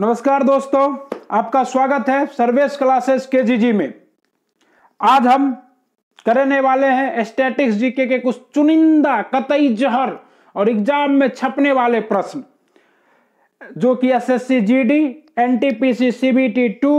नमस्कार दोस्तों आपका स्वागत है सर्वेस क्लासेस के जी में आज हम करने वाले हैं स्टैटिक्स जीके के कुछ चुनिंदा कतई जहर और एग्जाम में छपने वाले प्रश्न जो कि SSC GD NTPC CBT two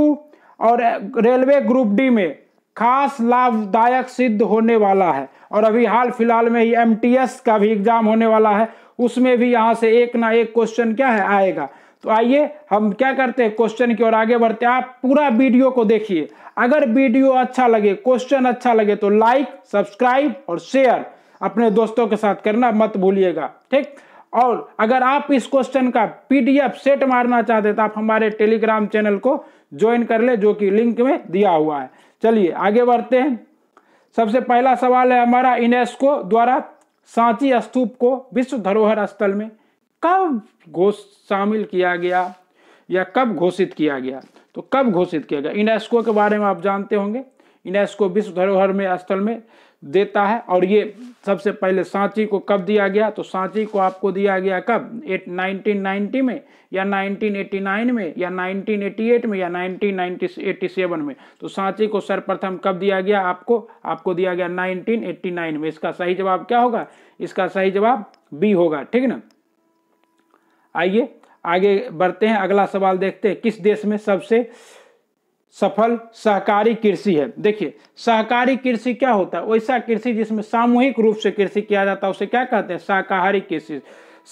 और रेलवे ग्रुप डी में खास लाभदायक सिद्ध होने वाला है और अभी हाल फिलहाल में ही एमटीएस का भी एग्जाम होने वाला है उसमें भी यहाँ से एक ना एक क्वेश्चन क्या है आएगा तो आइए हम क्या करते हैं क्वेश्चन की ओर आगे बढ़ते हैं आप पूरा वीडियो को देखिए अगर वीडियो अच्छा लगे क्वेश्चन अच्छा लगे तो लाइक सब्सक्राइब और शेयर अपने दोस्तों के साथ करना मत भूलिएगा ठीक और अगर आप इस क्वेश्चन का पीडीएफ सेट मारना चाहते तो आप हमारे टेलीग्राम चैनल को ज्वाइन कर ले जो कि लिंक में दिया हुआ है चलिए आगे बढ़ते हैं सबसे पहला सवाल है हमारा यूनेस्को द्वारा सांची स्तूप को विश्व धरोहर स्थल में कब घोष शामिल किया गया या कब घोषित किया गया तो कब घोषित किया गया यूनेस्को के बारे में आप जानते होंगे यूनेस्को विश्व धरोहर में स्थल में देता है और ये सबसे पहले सांची को कब दिया गया तो सांची को आपको दिया गया कब एट नाइनटीन में या 1989 में या 1988 में या 1987 में तो सांची को सर्वप्रथम कब दिया गया आपको आपको दिया गया 1989 में इसका सही जवाब क्या होगा इसका सही जवाब बी होगा ठीक ना आइए आगे बढ़ते हैं अगला सवाल देखते हैं किस देश में सबसे सफल सहकारी कृषि है देखिए सहकारी कृषि क्या होता है वैसा कृषि जिसमें सामूहिक रूप से कृषि किया जाता है उसे क्या कहते हैं शाकाहारी कृषि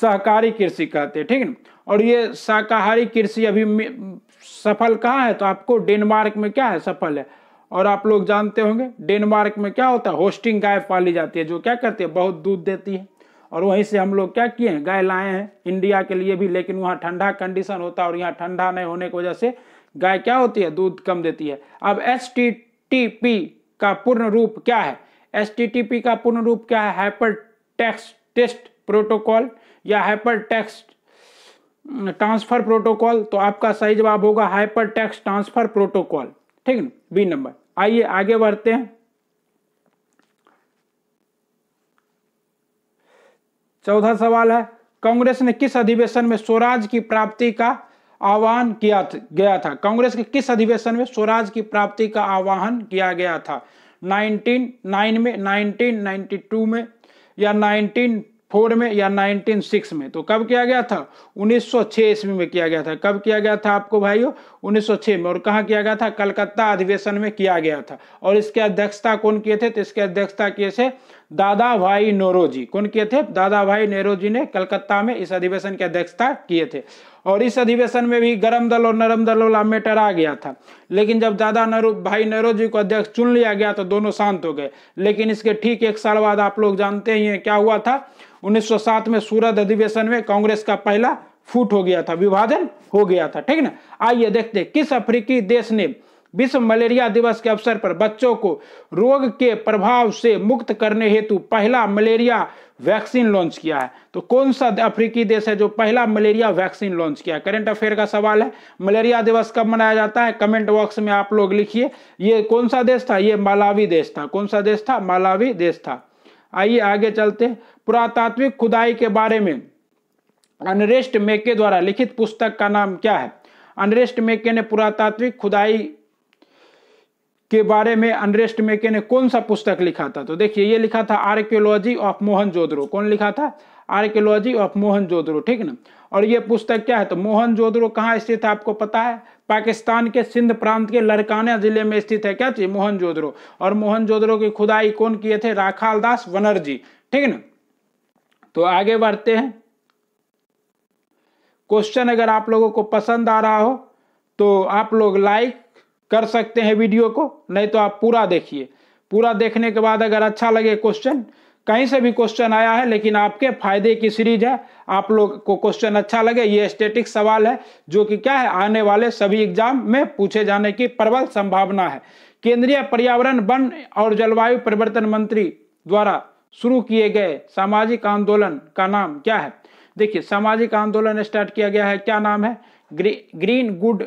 सहकारी कृषि कहते हैं ठीक है और ये शाकाहारी कृषि अभी सफल कहाँ है तो आपको डेनमार्क में क्या है सफल है और आप लोग जानते होंगे डेनमार्क में क्या होता है होस्टिंग गाय पाली जाती है जो क्या करती है बहुत दूध देती है और वहीं से हम लोग क्या किए हैं गाय लाए हैं इंडिया के लिए भी लेकिन वहाँ ठंडा कंडीशन होता है और यहाँ ठंडा नहीं होने की वजह से गाय क्या होती है दूध कम देती है अब एस का पूर्ण रूप क्या है एस का पूर्ण रूप क्या है हाइपर टैक्स टेस्ट प्रोटोकॉल या हाइपर टैक्स ट्रांसफर प्रोटोकॉल तो आपका सही जवाब होगा हाइपर टैक्स ट्रांसफर प्रोटोकॉल ठीक है बी नंबर आइए आगे बढ़ते हैं चौथा सवाल है कांग्रेस ने किस अधिवेशन में स्वराज की प्राप्ति का आह्वान किया गया था कांग्रेस के किस अधिवेशन में स्वराज की प्राप्ति का आह्वान किया गया था 199 में 1992 में या 194 में या 196 में तो कब किया गया था 1906 सौ में किया गया था कब किया गया था आपको भाइयों 1906 में और कहा किया गया था कलकत्ता अधिवेशन में किया गया था और इसके अध्यक्षता कौन किए थे तो इसके अध्यक्षता किए थे दादा भाई नोरोजी कौन किए थे दादा भाई नेहरोजी ने कलकत्ता में इस अधिवेशन की अध्यक्षता किए थे और इस अधिवेशन में भी गर्म दल और नरम दल वाला मैटर आ गया था लेकिन जब दादा नरू भाई जी को अध्यक्ष चुन लिया गया तो दोनों शांत हो गए लेकिन इसके ठीक एक साल बाद आप लोग जानते ही हैं क्या हुआ था 1907 में सूरत अधिवेशन में कांग्रेस का पहला फूट हो गया था विभाजन हो गया था ठीक ना आइए देखते किस अफ्रीकी देश ने विश्व मलेरिया दिवस के अवसर पर बच्चों को रोग के प्रभाव से मुक्त करने हेतु पहला मलेरिया वैक्सीन लॉन्च किया है तो कौन सा अफ्रीकी देश है जो पहला मलेरिया वैक्सीन लॉन्च किया है करंट अफेयर का सवाल है मलेरिया दिवस कब मनाया जाता है कमेंट बॉक्स में आप लोग लिखिए ये कौन सा देश था ये मालावी देश था कौन सा देश था मालावी देश था आइए आगे चलते पुरातात्विक खुदाई के बारे में अनरेस्ट मेके द्वारा लिखित पुस्तक का नाम क्या है अनरेस्ट मेके ने पुरातात्विक खुदाई के बारे में अनरेस्ट मेके ने कौन सा पुस्तक लिखा था तो देखिए ये लिखा था आर्कियोलॉजी ऑफ मोहन जोधरो कौन लिखा था आर्कियोलॉजी ऑफ मोहन जोधरो ठीक ना और ये पुस्तक क्या है तो मोहन जोधरो कहाँ स्थित है आपको पता है पाकिस्तान के सिंध प्रांत के लड़काना जिले में स्थित है क्या चीज मोहन जोधरो और मोहन जोधरो की खुदाई कौन किए थे राखाल दास वनर्जी ठीक ना तो आगे बढ़ते हैं क्वेश्चन अगर आप लोगों को पसंद आ रहा हो तो आप लोग लाइक कर सकते हैं वीडियो को नहीं तो आप पूरा देखिए पूरा देखने के बाद अगर अच्छा लगे क्वेश्चन कहीं से भी क्वेश्चन आया है लेकिन आपके फायदे की सीरीज है आप लोग को क्वेश्चन अच्छा लगे ये स्टेटिक सवाल है जो कि क्या है आने वाले सभी एग्जाम में पूछे जाने की प्रबल संभावना है केंद्रीय पर्यावरण वन और जलवायु परिवर्तन मंत्री द्वारा शुरू किए गए सामाजिक आंदोलन का नाम क्या है देखिए सामाजिक आंदोलन स्टार्ट किया गया है क्या नाम है ग्री, ग्रीन गुड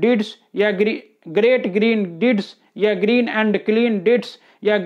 डीड्स या ग्री, ग्रेट ग्रीन डिड्स या ग्रीन एंड क्लीन डिड्स या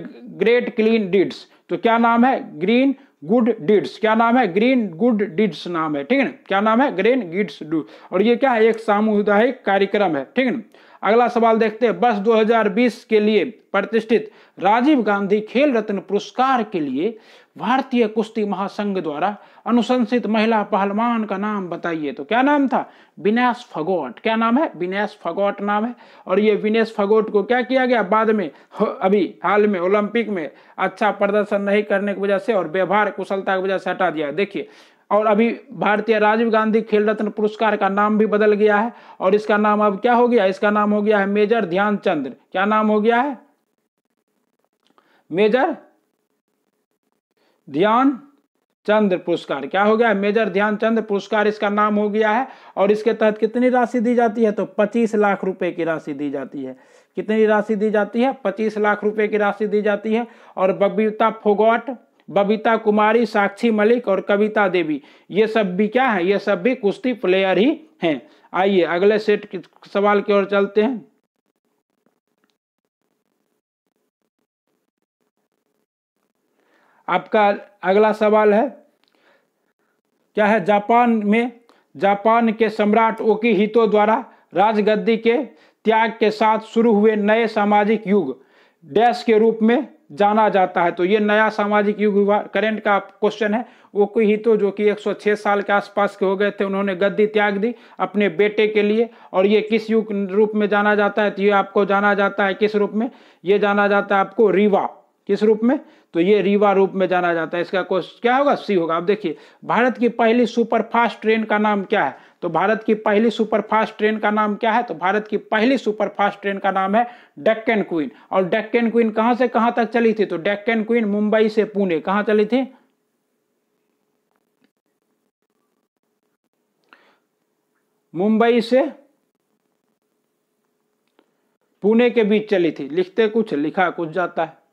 ग्रेट क्लीन डिड्स तो क्या नाम है ग्रीन गुड डिड्स क्या नाम है ग्रीन गुड डिड्स नाम है ठीक है क्या नाम है ग्रीन गिड्स डू और ये क्या है एक सामुदायिक कार्यक्रम है ठीक है अगला सवाल देखते हैं बस 2020 के लिए प्रतिष्ठित राजीव गांधी खेल रत्न पुरस्कार के लिए भारतीय कुश्ती महासंघ द्वारा अनुशंसित महिला पहलवान का नाम बताइए तो क्या नाम था विनेश फगोट क्या नाम है विनेश फगोट नाम है और ये विनेश फगोट को क्या किया गया बाद में अभी हाल में ओलंपिक में अच्छा प्रदर्शन नहीं करने की वजह से और व्यवहार कुशलता की वजह से हटा दिया देखिए और अभी भारतीय राजीव गांधी खेल रत्न पुरस्कार का नाम भी बदल गया है और इसका नाम अब क्या हो गया इसका नाम हो गया है मेजर ध्यानचंद्र क्या नाम हो गया है मेजर ध्यान चंद्र पुरस्कार क्या हो गया मेजर ध्यान चंद्र पुरस्कार इसका नाम हो गया है और इसके तहत कितनी राशि दी जाती है तो पच्चीस लाख रुपए की राशि दी जाती है कितनी राशि दी जाती है पच्चीस लाख रुपए की राशि दी जाती है और बबीता फोगोट बबीता कुमारी साक्षी मलिक और कविता देवी ये सब भी क्या है ये सब भी कुश्ती प्लेयर ही हैं आइए अगले सेट सवाल की ओर चलते हैं आपका अगला सवाल है क्या है जापान में जापान के सम्राट ओकी हितो द्वारा राजगद्दी के त्याग के साथ शुरू हुए नए सामाजिक युग डैश के रूप में जाना जाता है तो ये नया सामाजिक युग हुआ करेंट का क्वेश्चन है वो कोई ही तो जो कि 106 साल के आसपास के हो गए थे उन्होंने गद्दी त्याग दी अपने बेटे के लिए और ये किस युग रूप में जाना जाता है तो ये आपको जाना जाता है किस रूप में ये जाना जाता है आपको रीवा किस रूप में तो ये रीवा रूप में जाना जाता है इसका क्वेश्चन क्या होगा सी होगा अब देखिए भारत की पहली सुपरफास्ट ट्रेन का नाम क्या है तो भारत की पहली सुपरफास्ट ट्रेन का नाम क्या है तो भारत की पहली सुपरफास्ट ट्रेन का नाम है डेक्कन क्वीन और डेक्कन क्वीन कहां से कहां तक चली थी तो डेक्कन क्वीन मुंबई से पुणे कहां चली थी मुंबई से पुणे के बीच चली थी लिखते कुछ लिखा कुछ जाता है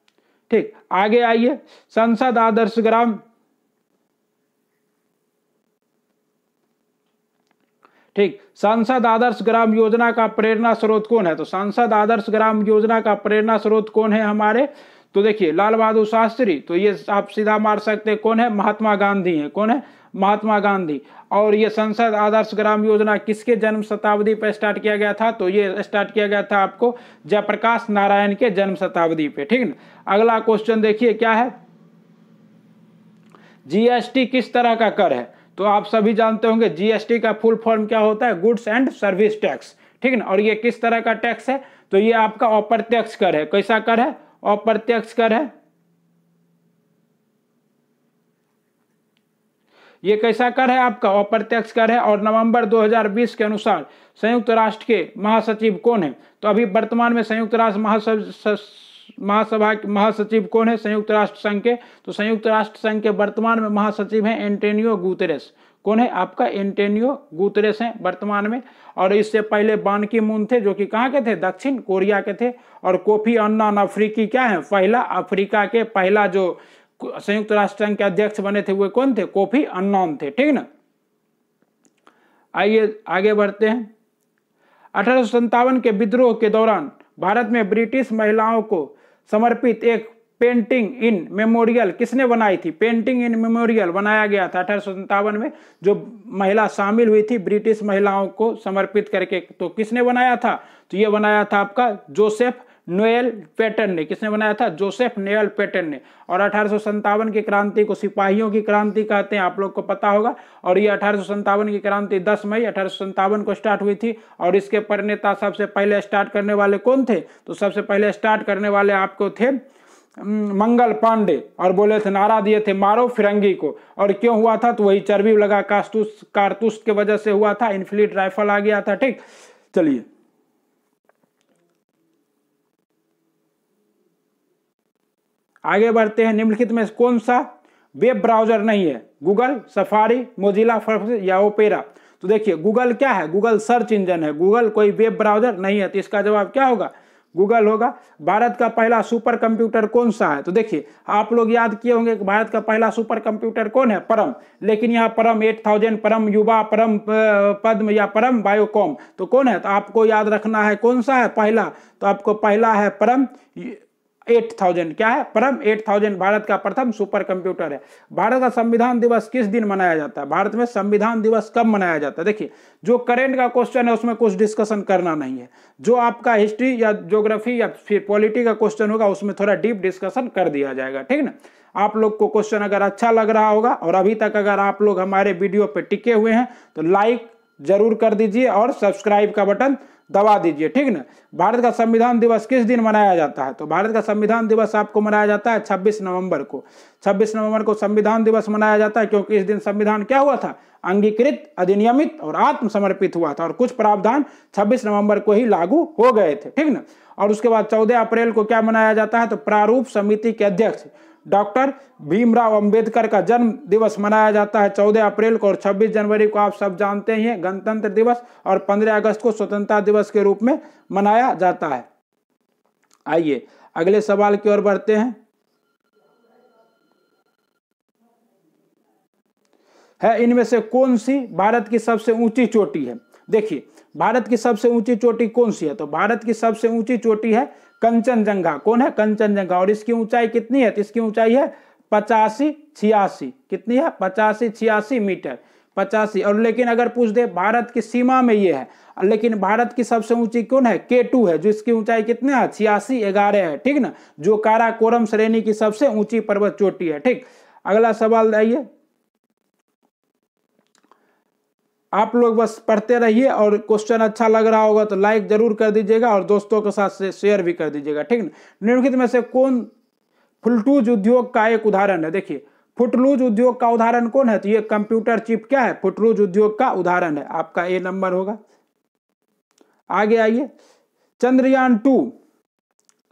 ठीक आगे आइए संसद आदर्श ग्राम ठीक संसद आदर्श ग्राम योजना का प्रेरणा स्रोत कौन है तो संसद आदर्श ग्राम योजना का प्रेरणा स्रोत कौन है हमारे तो देखिए लाल बहादुर शास्त्री तो ये आप सीधा मार सकते हैं कौन है महात्मा गांधी है कौन है महात्मा गांधी और ये संसद आदर्श ग्राम योजना किसके जन्म शताब्दी पर स्टार्ट किया गया था तो ये स्टार्ट किया गया था आपको जयप्रकाश नारायण के जन्म शताब्दी पे ठीक ना अगला क्वेश्चन देखिए क्या है जीएसटी किस तरह का कर है तो आप सभी जानते होंगे जीएसटी का फुल फॉर्म क्या होता है गुड्स एंड सर्विस टैक्स ठीक ना और ये किस तरह का टैक्स है तो ये आपका अप्रत्यक्ष कर है कैसा कर है अप्रत्यक्ष कर है ये कैसा कर है आपका अप्रत्यक्ष कर है और नवंबर 2020 के अनुसार संयुक्त राष्ट्र के महासचिव कौन है तो अभी वर्तमान में संयुक्त राष्ट्र महासचिव महासभा महासचिव कौन है संयुक्त राष्ट्र संघ के तो संयुक्त राष्ट्र संघ के वर्तमान में महासचिव हैं एंटेनियो गुतरेस कौन है आपका एंटेनियो गुतरेस हैं वर्तमान में और इससे पहले बानकी मून थे जो कि कहाँ के थे दक्षिण कोरिया के थे और कोफी अन्नान अफ्रीकी क्या है पहला अफ्रीका के पहला जो संयुक्त राष्ट्र संघ के अध्यक्ष बने थे वे कौन थे कोफी अन्नौन थे ठीक ना आइए आगे बढ़ते हैं अठारह के विद्रोह के दौरान भारत में ब्रिटिश महिलाओं को समर्पित एक पेंटिंग इन मेमोरियल किसने बनाई थी पेंटिंग इन मेमोरियल बनाया गया था अठारह में जो महिला शामिल हुई थी ब्रिटिश महिलाओं को समर्पित करके तो किसने बनाया था तो ये बनाया था आपका जोसेफ नोएल पैटर्न ने किसने बनाया था जोसेफ नोएल पैटर्न ने और अठारह की क्रांति को सिपाहियों की क्रांति कहते हैं आप लोग को पता होगा और ये अठारह की क्रांति 10 मई अठारह को स्टार्ट हुई थी और इसके परिणेता सबसे पहले स्टार्ट करने वाले कौन थे तो सबसे पहले स्टार्ट करने वाले आपको थे मंगल पांडे और बोले थे नारा दिए थे मारो फिरंगी को और क्यों हुआ था तो वही चर्बी लगा कारतूस कारतूस के वजह से हुआ था इनफ्लिट राइफल आ गया था ठीक चलिए आगे बढ़ते हैं निम्नलिखित में कौन सा वेब ब्राउजर नहीं है गूगल सफारी मोजिला फर्फ या ओपेरा तो देखिए गूगल क्या है गूगल सर्च इंजन है गूगल कोई वेब ब्राउजर नहीं है तो इसका जवाब क्या होगा गूगल होगा भारत का पहला सुपर कंप्यूटर कौन सा है तो देखिए आप लोग याद किए होंगे कि भारत का पहला सुपर कंप्यूटर कौन है परम लेकिन यहाँ परम 8000 परम युवा परम पद्म या परम बायोकॉम तो कौन है तो आपको याद रखना है कौन सा है पहला तो आपको पहला है परम 8000 क्या है परम 8000 भारत का प्रथम सुपर कंप्यूटर है भारत का संविधान दिवस किस दिन मनाया जाता है भारत में संविधान दिवस कब मनाया जाता है देखिए जो करेंट का क्वेश्चन है उसमें कुछ डिस्कशन करना नहीं है जो आपका हिस्ट्री या ज्योग्राफी या फिर पॉलिटी का क्वेश्चन होगा उसमें थोड़ा डीप डिस्कशन कर दिया जाएगा ठीक ना आप लोग को क्वेश्चन अगर अच्छा लग रहा होगा और अभी तक अगर आप लोग हमारे वीडियो पे टिके हुए हैं तो लाइक जरूर कर दीजिए और सब्सक्राइब का बटन दबा दीजिए ठीक ना भारत का संविधान दिवस किस दिन मनाया जाता है तो भारत का संविधान दिवस आपको मनाया जाता है 26 नवंबर को 26 नवंबर को संविधान दिवस मनाया जाता है क्योंकि इस दिन संविधान क्या हुआ था अंगीकृत अधिनियमित और आत्मसमर्पित हुआ था और कुछ प्रावधान 26 नवंबर को ही लागू हो गए थे ठीक ना और उसके बाद चौदह अप्रैल को क्या मनाया जाता है तो प्रारूप समिति के अध्यक्ष डॉक्टर भीमराव अंबेडकर का जन्म दिवस मनाया जाता है 14 अप्रैल को और 26 जनवरी को आप सब जानते ही हैं गणतंत्र दिवस और 15 अगस्त को स्वतंत्रता दिवस के रूप में मनाया जाता है आइए अगले सवाल की ओर बढ़ते हैं है इनमें से कौन सी भारत की सबसे ऊंची चोटी है देखिए भारत की सबसे ऊंची चोटी कौन सी है तो भारत की सबसे ऊंची चोटी है कंचनजंगा कौन है कंचनजंगा और इसकी ऊंचाई कितनी है तो इसकी ऊंचाई है पचासी छियासी कितनी है पचासी छियासी मीटर पचासी और लेकिन अगर पूछ दे भारत की सीमा में ये है लेकिन भारत की सबसे ऊंची कौन है के टू है जो इसकी ऊंचाई कितने है छियासी ग्यारह है ठीक ना जो काराकोरम श्रेणी की सबसे ऊंची पर्वत चोटी है ठीक अगला सवाल आइए आप लोग बस पढ़ते रहिए और क्वेश्चन अच्छा लग रहा होगा तो लाइक जरूर कर दीजिएगा और दोस्तों के साथ से शेयर भी कर दीजिएगा ठीक ना निम्नलिखित में से कौन फुलटूज उद्योग का एक उदाहरण है देखिए फुटलूज उद्योग का उदाहरण कौन है तो ये कंप्यूटर चिप क्या है फुटलूज उद्योग का उदाहरण है आपका ए नंबर होगा आगे आइए चंद्रयान टू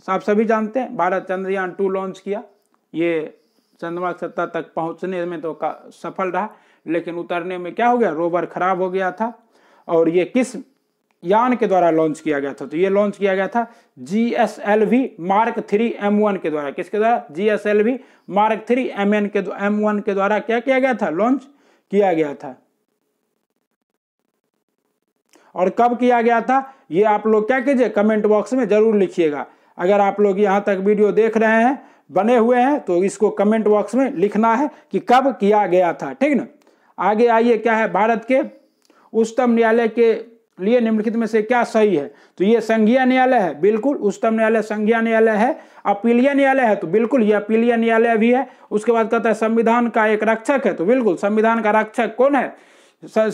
आप सभी जानते हैं भारत चंद्रयान टू लॉन्च किया ये चंद्रमा सत्ता तक पहुंचने में तो सफल रहा लेकिन उतरने में क्या हो गया रोवर खराब हो गया था और ये किस यान के द्वारा लॉन्च किया गया था तो ये लॉन्च किया गया था G S L V Mark three M one के द्वारा किसके द्वारा G S L V Mark three M N के एम वन के द्वारा क्या किया गया था लॉन्च किया गया था और कब किया गया था ये आप लोग क्या कीजिए कमेंट बॉक्स में जरूर लिखिएगा अगर आप लोग यहां तक वीडियो देख रहे हैं बने हुए हैं तो इसको कमेंट बॉक्स में लिखना है कि कब किया गया था ठीक ना आगे आइए क्या है भारत के उच्चतम न्यायालय के लिए निम्नलिखित में से क्या सही है तो ये संघीय न्यायालय है बिल्कुल उच्चतम न्यायालय संघीय न्यायालय है अपीलीय न्यायालय है तो बिल्कुल ये अपीलीय न्यायालय भी है उसके बाद कहता है संविधान का एक रक्षक है तो बिल्कुल संविधान का रक्षक कौन है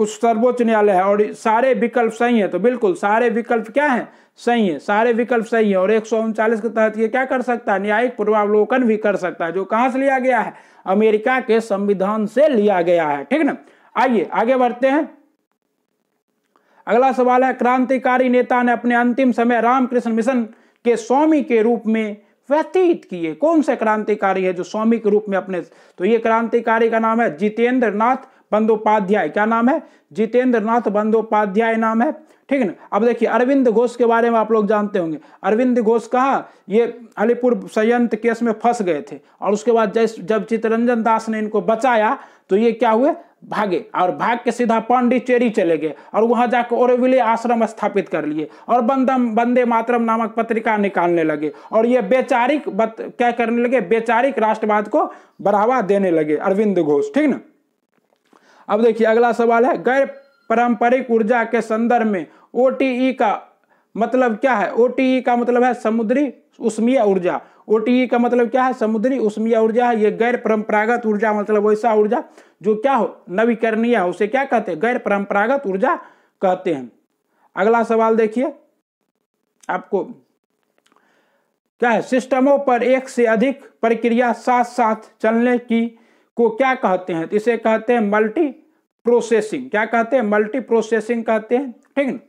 उस सर्वोच्च न्यायालय है और सारे विकल्प सही है तो बिल्कुल सारे विकल्प क्या है सही है सारे विकल्प सही है और एक के तहत ये क्या कर सकता है न्यायिक पूर्वावलोकन भी कर सकता है जो कहां से लिया गया है अमेरिका के संविधान से लिया गया है ठीक ना आइए आगे बढ़ते हैं अगला सवाल है क्रांतिकारी नेता ने अपने अंतिम समय रामकृष्ण मिशन के स्वामी के रूप में व्यतीत किए कौन से क्रांतिकारी है जो स्वामी के रूप में अपने तो ये क्रांतिकारी का नाम है जितेंद्र नाथ बंदोपाध्याय क्या नाम है जितेंद्र नाथ बंदोपाध्याय नाम है ठीक है ना अब देखिए अरविंद घोष के बारे में आप लोग जानते होंगे अरविंद घोष कहा ये अलीपुर संयंत्र केस में फंस गए थे और उसके बाद जब चितरंजन दास ने इनको बचाया तो ये क्या हुए भागे और भाग के सीधा पांडिचेरी चले गए और वहां जाकर ओरविले आश्रम स्थापित कर लिए और बंदम बंदे मातरम नामक पत्रिका निकालने लगे और ये बेचारिक बत, क्या करने लगे बेचारिक राष्ट्रवाद को बढ़ावा देने लगे अरविंद घोष ठीक ना अब देखिए अगला सवाल है गैर पारंपरिक ऊर्जा के संदर्भ में ओ e का मतलब क्या है ओ e का मतलब है समुद्री उष्मीय ऊर्जा ओ e का मतलब क्या है समुद्री उष्मीय ऊर्जा है ये गैर परंपरागत ऊर्जा मतलब वैसा ऊर्जा जो क्या हो नवीकरणीय है उसे क्या कहते हैं गैर परंपरागत ऊर्जा कहते हैं अगला सवाल देखिए आपको क्या है सिस्टमों पर एक से अधिक प्रक्रिया साथ साथ चलने की को क्या कहते हैं तो इसे कहते हैं मल्टी प्रोसेसिंग क्या कहते हैं मल्टी प्रोसेसिंग कहते हैं ठीक है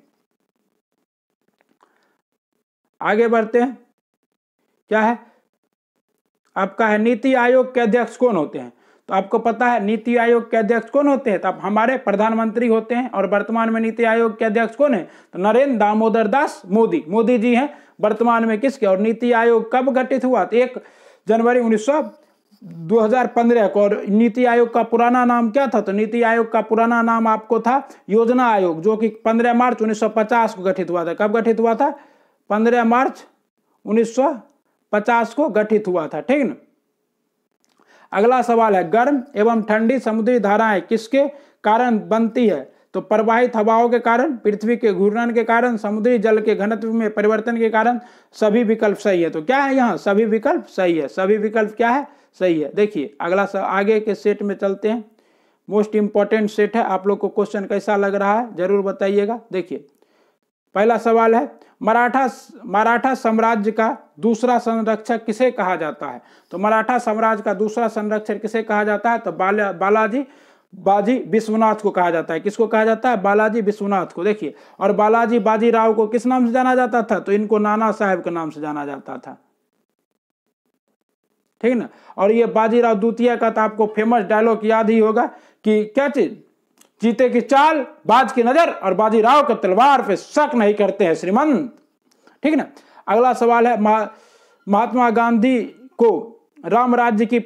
आगे बढ़ते हैं क्या है आपका है नीति आयोग के अध्यक्ष कौन होते हैं तो आपको पता है नीति आयोग के अध्यक्ष कौन होते हैं तो आप हमारे प्रधानमंत्री होते हैं और वर्तमान में नीति आयोग के अध्यक्ष कौन है तो नरेंद्र दामोदर दास मोदी मोदी जी हैं वर्तमान में किसके और नीति आयोग कब गठित हुआ तो एक जनवरी उन्नीस 2015 को और नीति आयोग का पुराना नाम क्या था तो नीति आयोग का पुराना नाम आपको था योजना आयोग जो कि 15 मार्च 1950 को गठित हुआ था कब गठित हुआ था 15 मार्च 1950 को गठित हुआ था ठीक ना अगला सवाल है गर्म एवं ठंडी समुद्री धाराएं किसके कारण बनती है तो प्रवाहित हवाओं के कारण पृथ्वी के घूर्णन के कारण समुद्री जल के घनत्व में परिवर्तन के कारण सभी विकल्प सही है तो क्या है यहाँ सभी विकल्प सही है सभी विकल्प क्या है सही है देखिए अगला सब आगे के सेट में चलते हैं मोस्ट इम्पॉर्टेंट सेट है आप लोग को क्वेश्चन कैसा लग रहा है जरूर बताइएगा देखिए पहला सवाल है मराठा मराठा साम्राज्य का दूसरा संरक्षक किसे कहा जाता है तो मराठा साम्राज्य का दूसरा संरक्षक किसे कहा जाता है तो बाला बालाजी बाजी विश्वनाथ को कहा जाता है किसको कहा जाता है बालाजी विश्वनाथ को देखिए और बालाजी बाजी राव को किस नाम से जाना जाता था तो इनको नाना साहब के नाम से जाना जाता था ठीक ना और ये बाजीराव द्वितीय का तो आपको फेमस डायलॉग याद ही होगा कि क्या चीज जीते की चाल बाज की नजर और बाजीराव के तलवार पे शक नहीं करते हैं श्रीमंत ठीक ना अगला सवाल है महात्मा गांधी को राम राज्य की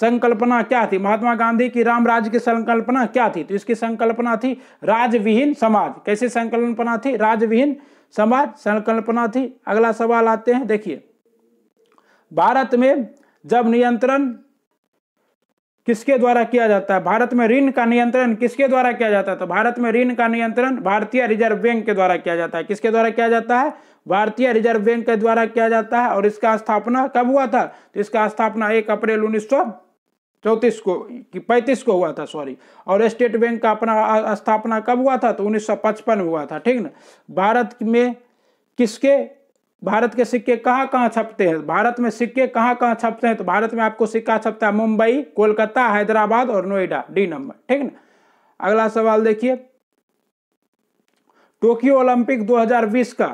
संकल्पना क्या थी महात्मा गांधी की राम राज्य की संकल्पना क्या थी तो इसकी संकल्पना थी राजविहीन समाज कैसी संकल्पना थी राजविहीन समाज संकल्पना थी अगला सवाल आते हैं देखिए भारत में जब नियंत्रण किसके द्वारा किया जाता है भारत में ऋण का नियंत्रण किसके द्वारा किया जाता है तो भारत में ऋण का नियंत्रण भारतीय रिजर्व बैंक के द्वारा किया जाता है किसके द्वारा किया जाता है भारतीय रिजर्व बैंक के द्वारा किया जाता है और इसका स्थापना कब हुआ था तो इसका स्थापना एक अप्रैल उन्नीस चौंतीस को पैंतीस को हुआ था सॉरी और स्टेट बैंक का अपना स्थापना कब हुआ था तो उन्नीस पचपन हुआ था ठीक ना भारत में किसके भारत के सिक्के कहाँ कहाँ छपते हैं भारत में सिक्के कहाँ कहाँ छपते हैं तो भारत में आपको सिक्का छपता है मुंबई कोलकाता हैदराबाद और नोएडा डी नंबर ठीक ना अगला सवाल देखिए टोक्यो ओलंपिक 2020 का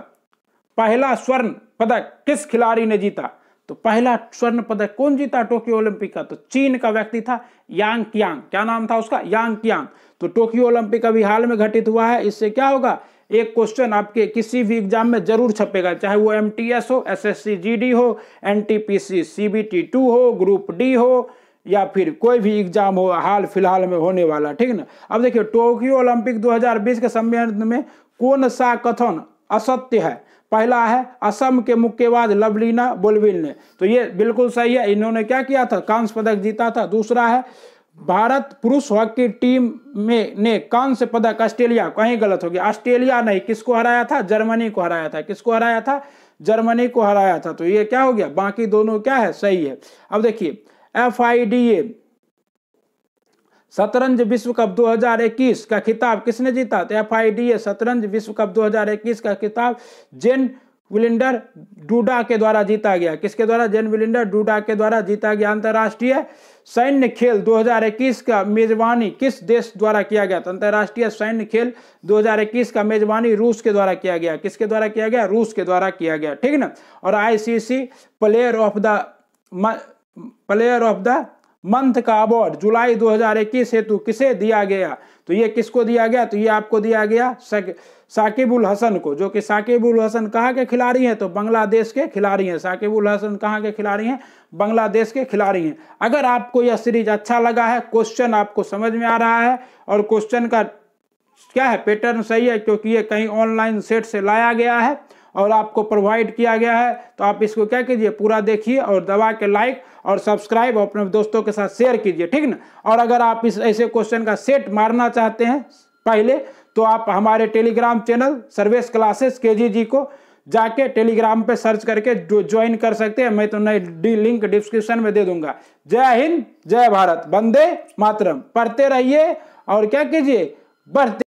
पहला स्वर्ण पदक किस खिलाड़ी ने जीता तो पहला स्वर्ण पदक कौन जीता टोक्यो ओलंपिक का तो चीन का व्यक्ति था यांग क्या नाम था उसका यांग तो टोक्यो ओलंपिक अभी हाल में घटित हुआ है इससे क्या होगा एक क्वेश्चन आपके किसी भी एग्जाम में जरूर छपेगा चाहे वो एम हो एस एस हो एन टी हो ग्रुप डी हो या फिर कोई भी एग्जाम हो हाल फिलहाल में होने वाला ठीक ना अब देखिए टोक्यो ओलंपिक 2020 के सम्मेलन में कौन सा कथन असत्य है पहला है असम के मुक्केबाज लवलीना बोलविल ने तो ये बिल्कुल सही है इन्होंने क्या किया था कांस्य पदक जीता था दूसरा है भारत पुरुष हॉकी टीम में ने कौन से पदक ऑस्ट्रेलिया कहीं गलत हो गया ऑस्ट्रेलिया नहीं किसको हराया था जर्मनी को हराया था किसको हराया था जर्मनी को हराया था तो ये क्या हो गया बाकी दोनों क्या है सही है अब देखिए एफ आई डी ए शतरंज विश्व कप 2021 का खिताब किसने जीता तो एफ आई डी ए शतरंज विश्व कप 2021 का खिताब जेन विलिंडर डूडा के द्वारा जीता गया किसके द्वारा जेन विलिंडर डूडा के द्वारा जीता गया अंतर्राष्ट्रीय सैन्य खेल 2021 का मेजबानी किस देश द्वारा किया गया तो अंतर्राष्ट्रीय सैन्य खेल 2021 का मेजबानी रूस के द्वारा किया गया किसके द्वारा किया गया रूस के द्वारा किया गया ठीक ना और ICC player of the player of the month का अवार्ड जुलाई 2021 हेतु किसे दिया गया तो ये किसको दिया गया तो ये आपको दिया गया सक, साकिबुल हसन को जो कि साकिबुल हसन कहाँ के खिलाड़ी हैं तो बांग्लादेश के खिलाड़ी हैं साकिबुल हसन कहाँ के खिलाड़ी हैं बांग्लादेश के खिलाड़ी हैं अगर आपको यह सीरीज अच्छा लगा है क्वेश्चन आपको समझ में आ रहा है और क्वेश्चन का क्या है पैटर्न सही है क्योंकि ये कहीं ऑनलाइन सेट से लाया गया है और आपको प्रोवाइड किया गया है तो आप इसको क्या कीजिए पूरा देखिए और दबा के लाइक और सब्सक्राइब और अपने दोस्तों के साथ शेयर कीजिए ठीक ना और अगर आप इस ऐसे क्वेश्चन का सेट मारना चाहते हैं पहले तो आप हमारे टेलीग्राम चैनल सर्वेस क्लासेस के जी जी को जाके टेलीग्राम पे सर्च करके ज्वाइन कर सकते हैं मैं तो नई लिंक डिस्क्रिप्शन में दे दूंगा जय हिंद जय भारत बंदे मातरम पढ़ते रहिए और क्या कीजिए बढ़ते